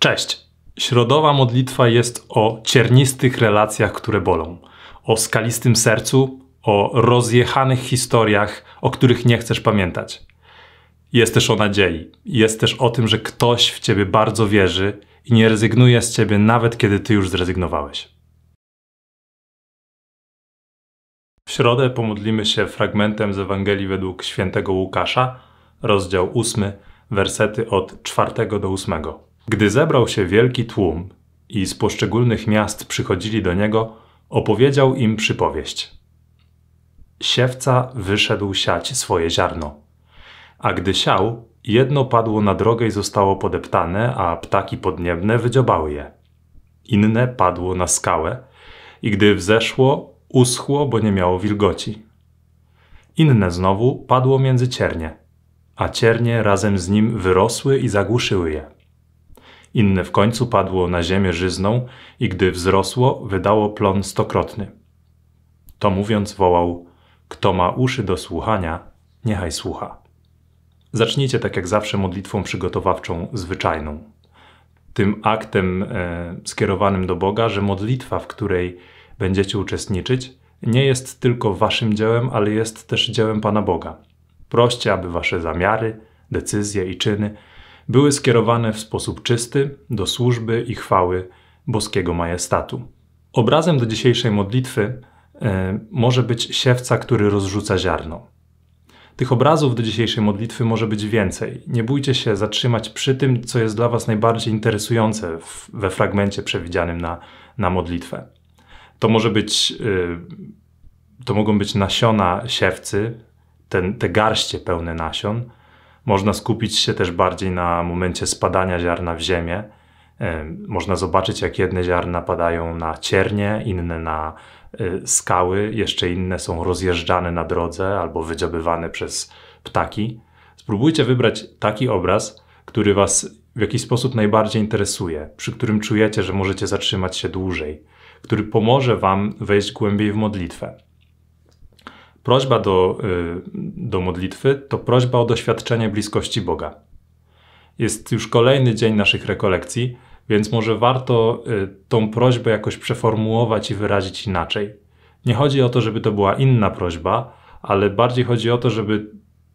Cześć! Środowa modlitwa jest o ciernistych relacjach, które bolą, o skalistym sercu, o rozjechanych historiach, o których nie chcesz pamiętać. Jest też o nadziei, jest też o tym, że ktoś w ciebie bardzo wierzy i nie rezygnuje z ciebie nawet kiedy ty już zrezygnowałeś. W środę pomodlimy się fragmentem z Ewangelii według świętego Łukasza, rozdział 8, wersety od 4 do 8. Gdy zebrał się wielki tłum i z poszczególnych miast przychodzili do niego, opowiedział im przypowieść. Siewca wyszedł siać swoje ziarno. A gdy siał, jedno padło na drogę i zostało podeptane, a ptaki podniebne wydziobały je. Inne padło na skałę i gdy wzeszło, uschło, bo nie miało wilgoci. Inne znowu padło między ciernie, a ciernie razem z nim wyrosły i zagłuszyły je inne w końcu padło na ziemię żyzną i gdy wzrosło, wydało plon stokrotny. To mówiąc, wołał: Kto ma uszy do słuchania, niechaj słucha. Zacznijcie tak jak zawsze modlitwą przygotowawczą, zwyczajną. Tym aktem e, skierowanym do Boga, że modlitwa, w której będziecie uczestniczyć, nie jest tylko waszym dziełem, ale jest też dziełem Pana Boga. Proście, aby wasze zamiary, decyzje i czyny były skierowane w sposób czysty do służby i chwały boskiego majestatu. Obrazem do dzisiejszej modlitwy e, może być siewca, który rozrzuca ziarno. Tych obrazów do dzisiejszej modlitwy może być więcej. Nie bójcie się zatrzymać przy tym, co jest dla Was najbardziej interesujące w, we fragmencie przewidzianym na, na modlitwę. To może być, e, to mogą być nasiona siewcy, ten, te garście pełne nasion, można skupić się też bardziej na momencie spadania ziarna w ziemię. Można zobaczyć, jak jedne ziarna padają na ciernie, inne na e, skały, jeszcze inne są rozjeżdżane na drodze albo wydziobywane przez ptaki. Spróbujcie wybrać taki obraz, który Was w jakiś sposób najbardziej interesuje, przy którym czujecie, że możecie zatrzymać się dłużej, który pomoże Wam wejść głębiej w modlitwę prośba do, y, do modlitwy to prośba o doświadczenie bliskości Boga. Jest już kolejny dzień naszych rekolekcji, więc może warto y, tą prośbę jakoś przeformułować i wyrazić inaczej. Nie chodzi o to, żeby to była inna prośba, ale bardziej chodzi o to, żeby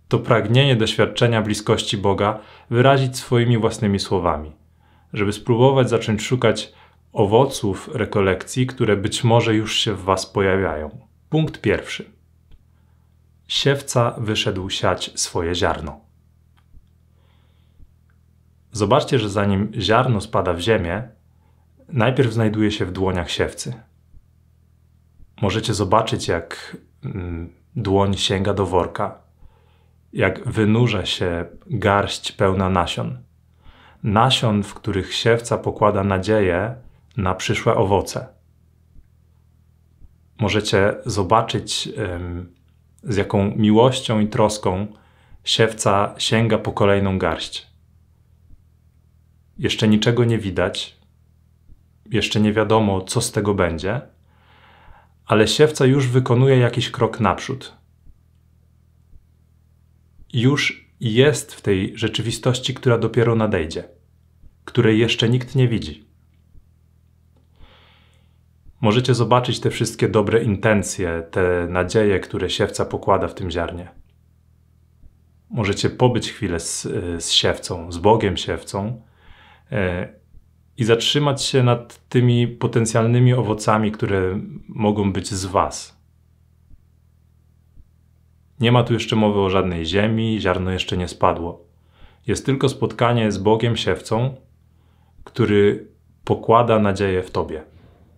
to pragnienie doświadczenia bliskości Boga wyrazić swoimi własnymi słowami, żeby spróbować zacząć szukać owoców rekolekcji, które być może już się w Was pojawiają. Punkt pierwszy siewca wyszedł siać swoje ziarno. Zobaczcie, że zanim ziarno spada w ziemię, najpierw znajduje się w dłoniach siewcy. Możecie zobaczyć, jak mm, dłoń sięga do worka, jak wynurza się garść pełna nasion. Nasion, w których siewca pokłada nadzieję na przyszłe owoce. Możecie zobaczyć. Ym, z jaką miłością i troską siewca sięga po kolejną garść. Jeszcze niczego nie widać, jeszcze nie wiadomo, co z tego będzie, ale siewca już wykonuje jakiś krok naprzód. Już jest w tej rzeczywistości, która dopiero nadejdzie, której jeszcze nikt nie widzi możecie zobaczyć te wszystkie dobre intencje, te nadzieje, które siewca pokłada w tym ziarnie. Możecie pobyć chwilę z, z siewcą, z Bogiem siewcą e, i zatrzymać się nad tymi potencjalnymi owocami, które mogą być z Was. Nie ma tu jeszcze mowy o żadnej ziemi, ziarno jeszcze nie spadło. Jest tylko spotkanie z Bogiem siewcą, który pokłada nadzieję w Tobie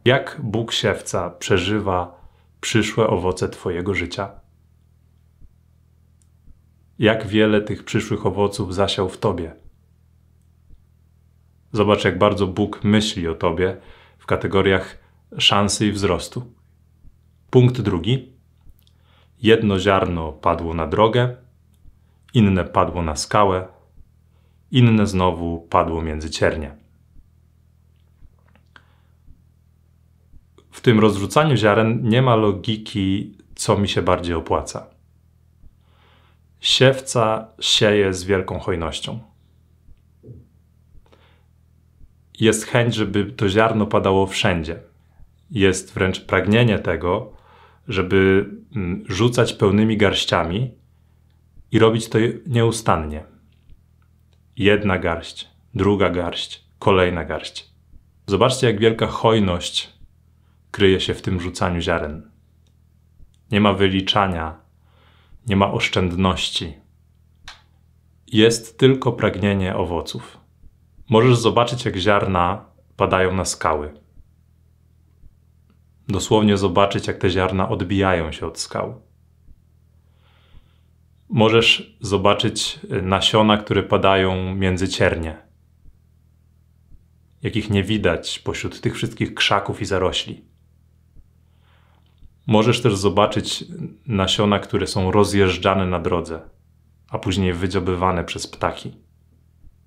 jak Bóg siewca przeżywa przyszłe owoce Twojego życia? Jak wiele tych przyszłych owoców zasiał w Tobie? Zobacz, jak bardzo Bóg myśli o Tobie w kategoriach szansy i wzrostu. Punkt drugi. Jedno ziarno padło na drogę, inne padło na skałę, inne znowu padło między ciernie. w tym rozrzucaniu ziaren nie ma logiki, co mi się bardziej opłaca. Siewca sieje z wielką hojnością. Jest chęć, żeby to ziarno padało wszędzie. Jest wręcz pragnienie tego, żeby mm, rzucać pełnymi garściami i robić to nieustannie. Jedna garść, druga garść, kolejna garść. Zobaczcie, jak wielka hojność kryje się w tym rzucaniu ziaren. Nie ma wyliczania, nie ma oszczędności. Jest tylko pragnienie owoców. Możesz zobaczyć, jak ziarna padają na skały. Dosłownie zobaczyć, jak te ziarna odbijają się od skał. Możesz zobaczyć y, nasiona, które padają między ciernie, jakich nie widać pośród tych wszystkich krzaków i zarośli. Możesz też zobaczyć nasiona, które są rozjeżdżane na drodze, a później wydziobywane przez ptaki.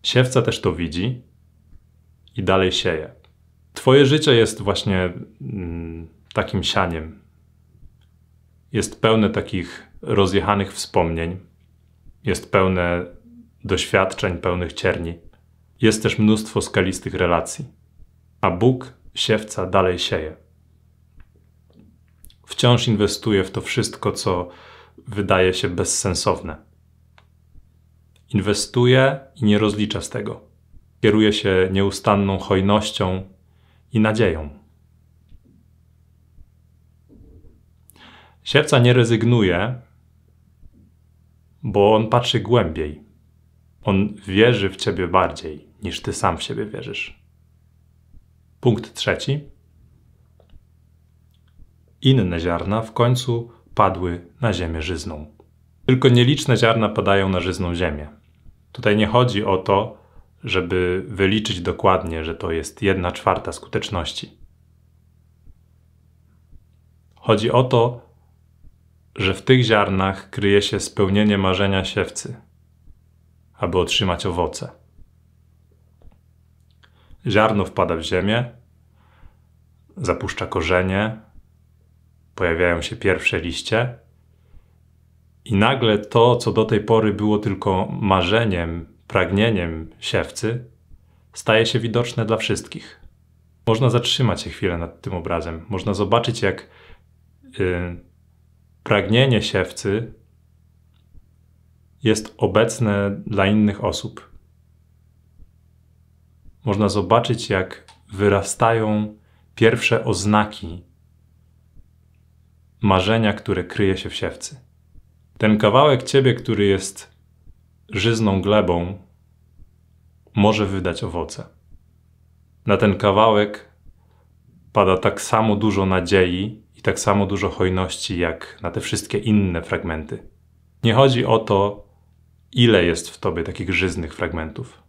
Siewca też to widzi i dalej sieje. Twoje życie jest właśnie mm, takim sianiem. Jest pełne takich rozjechanych wspomnień, jest pełne doświadczeń, pełnych cierni. Jest też mnóstwo skalistych relacji, a Bóg siewca dalej sieje wciąż inwestuję w to wszystko, co wydaje się bezsensowne. Inwestuję i nie rozlicza z tego. Kieruję się nieustanną hojnością i nadzieją. Siewca nie rezygnuje, bo on patrzy głębiej. On wierzy w ciebie bardziej niż ty sam w siebie wierzysz. Punkt trzeci. Inne ziarna w końcu padły na ziemię żyzną. Tylko nieliczne ziarna padają na żyzną ziemię. Tutaj nie chodzi o to, żeby wyliczyć dokładnie, że to jest jedna czwarta skuteczności. Chodzi o to, że w tych ziarnach kryje się spełnienie marzenia siewcy, aby otrzymać owoce. Ziarno wpada w ziemię, zapuszcza korzenie, pojawiają się pierwsze liście. I nagle to, co do tej pory było tylko marzeniem, pragnieniem siewcy, staje się widoczne dla wszystkich. Można zatrzymać się chwilę nad tym obrazem. Można zobaczyć, jak yy, pragnienie siewcy jest obecne dla innych osób. Można zobaczyć, jak wyrastają pierwsze oznaki marzenia, które kryje się w siewcy. Ten kawałek ciebie, który jest żyzną glebą, może wydać owoce. Na ten kawałek pada tak samo dużo nadziei i tak samo dużo hojności, jak na te wszystkie inne fragmenty. Nie chodzi o to, ile jest w tobie takich żyznych fragmentów.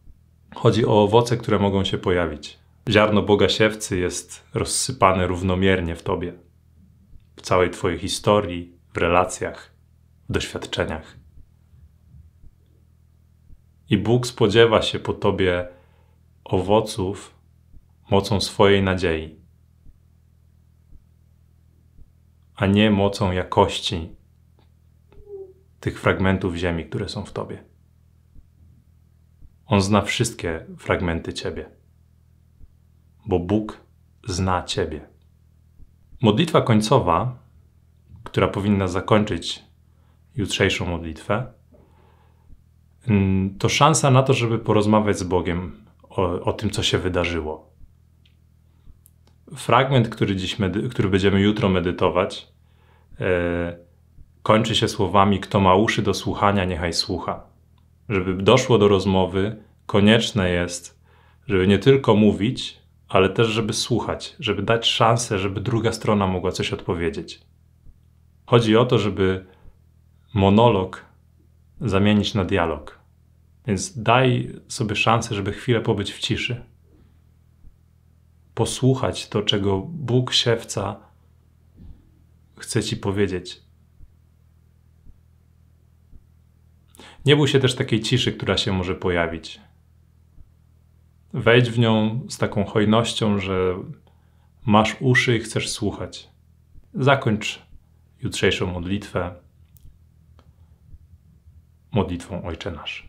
Chodzi o owoce, które mogą się pojawić. Ziarno Boga siewcy jest rozsypane równomiernie w tobie w całej Twojej historii, w relacjach, w doświadczeniach. I Bóg spodziewa się po Tobie owoców mocą swojej nadziei, a nie mocą jakości tych fragmentów ziemi, które są w Tobie. On zna wszystkie fragmenty Ciebie, bo Bóg zna Ciebie. Modlitwa końcowa, która powinna zakończyć jutrzejszą modlitwę, mm, to szansa na to, żeby porozmawiać z Bogiem o, o tym, co się wydarzyło. Fragment, który, dziś który będziemy jutro medytować, yy, kończy się słowami: Kto ma uszy do słuchania, niechaj słucha. Żeby doszło do rozmowy, konieczne jest, żeby nie tylko mówić, ale też żeby słuchać, żeby dać szansę, żeby druga strona mogła coś odpowiedzieć. Chodzi o to, żeby monolog zamienić na dialog. Więc daj sobie szansę, żeby chwilę pobyć w ciszy. Posłuchać to, czego Bóg siewca chce ci powiedzieć. Nie bój się też takiej ciszy, która się może pojawić. Wejdź w nią z taką hojnością, że masz uszy i chcesz słuchać. Zakończ jutrzejszą modlitwę modlitwą Ojcze Nasz.